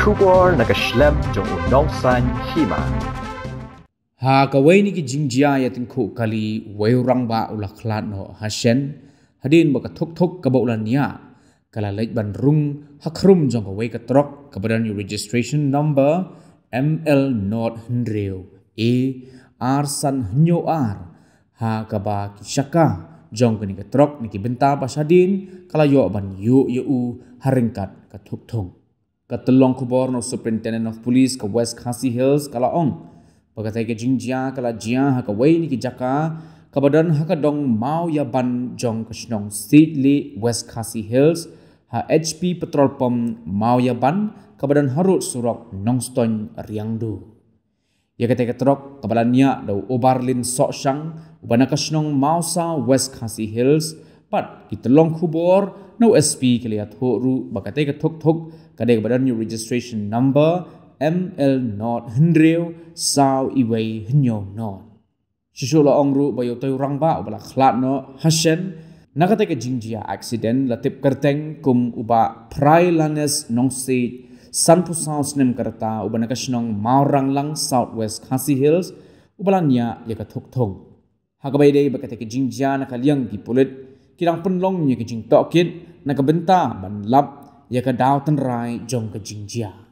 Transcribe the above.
kubor naga shlem jong u nong san hima ha ka wei ni ki jing jia ya tin khu kali wei rang ba u lakhla no ha shen hadin ba ka thok thok ka bol an ya kala lek ban rung ha khrum jong ka wei ka trok ka ba dan registration number ml not hndreu e r san hnyo r ha ka ba ki shaka jong ka ni ka trok ni ki benta ba shadin kala yo ban yu yu u haringkat ka thuk thong ka tulong kubor no superintendent of police ka west khasi hills kala ong pagatay ka jingjia kala jia ha ka wei ni ki jaka ka badan ha ka dong mau ya ban jong ka shnong seedly west khasi hills ha hp petrol pump mau ya ban ka badan harut surok nongstone riangdu ya ka ka trok ka balan nia do obarlin so shang ubana ka shnong mausa west khasi hills pat ki telong khubor no sp kelia tho ru bakate ka thok thok kade ka badan new registration number ml not hundreo sau iwei hnyo no shisho la ong ru bayo toy rang ba obla khlat no hashen nakate ka jingjia accident la tip karteng kum uba prai lanes nong se sanpu sans nem karta ubana ka shnong maorang lang southwest khasi hills ubalanya yeka thok thok hakabai dei bakate ka jingjia nakaliang ki polit kirang penlong nye ke jing tokit na ke benta ban lap ya ke dao ten rai jong ke jing jia.